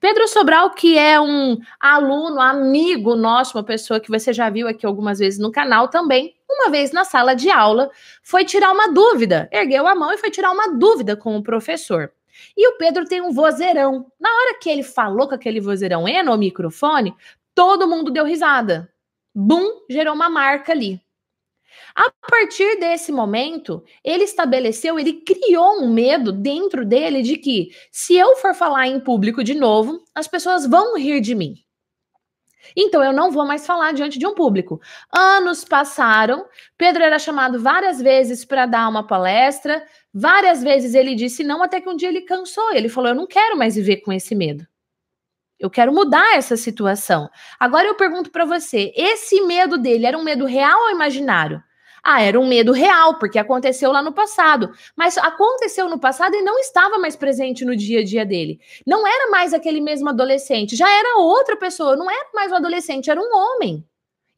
Pedro Sobral, que é um aluno, amigo nosso, uma pessoa que você já viu aqui algumas vezes no canal também, uma vez na sala de aula, foi tirar uma dúvida, ergueu a mão e foi tirar uma dúvida com o professor. E o Pedro tem um vozeirão. Na hora que ele falou com aquele vozeirão e no microfone, todo mundo deu risada. Bum, gerou uma marca ali. A partir desse momento, ele estabeleceu, ele criou um medo dentro dele de que, se eu for falar em público de novo, as pessoas vão rir de mim. Então eu não vou mais falar diante de um público. Anos passaram, Pedro era chamado várias vezes para dar uma palestra, várias vezes ele disse não, até que um dia ele cansou. Ele falou: Eu não quero mais viver com esse medo. Eu quero mudar essa situação. Agora eu pergunto para você: esse medo dele era um medo real ou imaginário? Ah, era um medo real, porque aconteceu lá no passado. Mas aconteceu no passado e não estava mais presente no dia a dia dele. Não era mais aquele mesmo adolescente, já era outra pessoa, não era mais um adolescente, era um homem.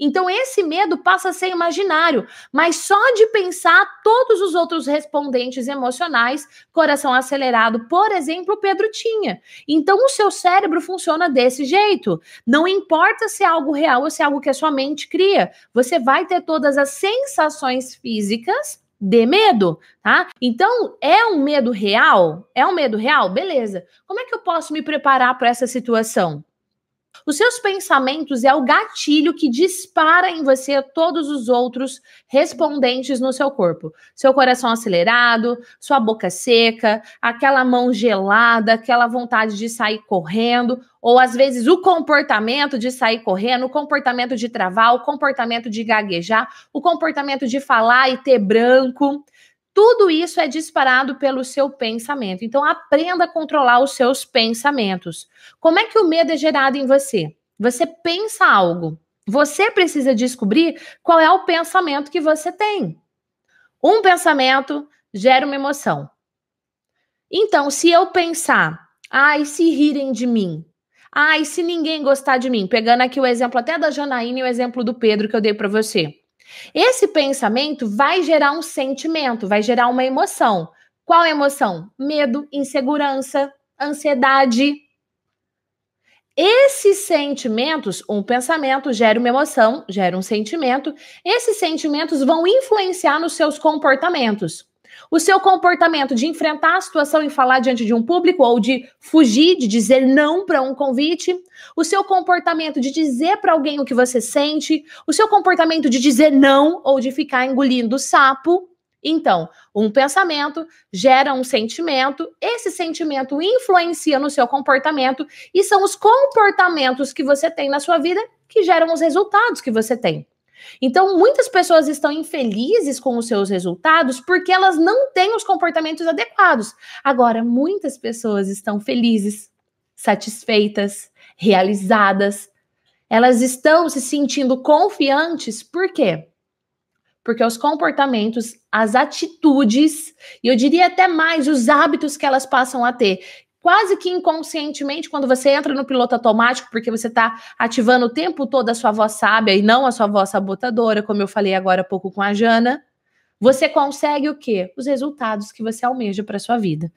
Então, esse medo passa a ser imaginário, mas só de pensar todos os outros respondentes emocionais, coração acelerado, por exemplo, o Pedro tinha. Então, o seu cérebro funciona desse jeito. Não importa se é algo real ou se é algo que a sua mente cria, você vai ter todas as sensações físicas de medo, tá? Então, é um medo real? É um medo real? Beleza. Como é que eu posso me preparar para essa situação? Os seus pensamentos é o gatilho que dispara em você todos os outros respondentes no seu corpo. Seu coração acelerado, sua boca seca, aquela mão gelada, aquela vontade de sair correndo, ou às vezes o comportamento de sair correndo, o comportamento de travar, o comportamento de gaguejar, o comportamento de falar e ter branco. Tudo isso é disparado pelo seu pensamento. Então, aprenda a controlar os seus pensamentos. Como é que o medo é gerado em você? Você pensa algo. Você precisa descobrir qual é o pensamento que você tem. Um pensamento gera uma emoção. Então, se eu pensar, ai, se rirem de mim, ai, se ninguém gostar de mim, pegando aqui o exemplo até da Janaína e o exemplo do Pedro que eu dei para você. Esse pensamento vai gerar um sentimento, vai gerar uma emoção. Qual emoção? Medo, insegurança, ansiedade. Esses sentimentos, um pensamento gera uma emoção, gera um sentimento. Esses sentimentos vão influenciar nos seus comportamentos. O seu comportamento de enfrentar a situação e falar diante de um público ou de fugir, de dizer não para um convite, o seu comportamento de dizer para alguém o que você sente, o seu comportamento de dizer não ou de ficar engolindo sapo. Então, um pensamento gera um sentimento, esse sentimento influencia no seu comportamento e são os comportamentos que você tem na sua vida que geram os resultados que você tem. Então, muitas pessoas estão infelizes com os seus resultados porque elas não têm os comportamentos adequados. Agora, muitas pessoas estão felizes, satisfeitas, realizadas. Elas estão se sentindo confiantes, por quê? Porque os comportamentos, as atitudes, e eu diria até mais os hábitos que elas passam a ter, quase que inconscientemente, quando você entra no piloto automático, porque você está ativando o tempo todo a sua voz sábia e não a sua voz sabotadora, como eu falei agora há pouco com a Jana, você consegue o quê? Os resultados que você almeja para sua vida.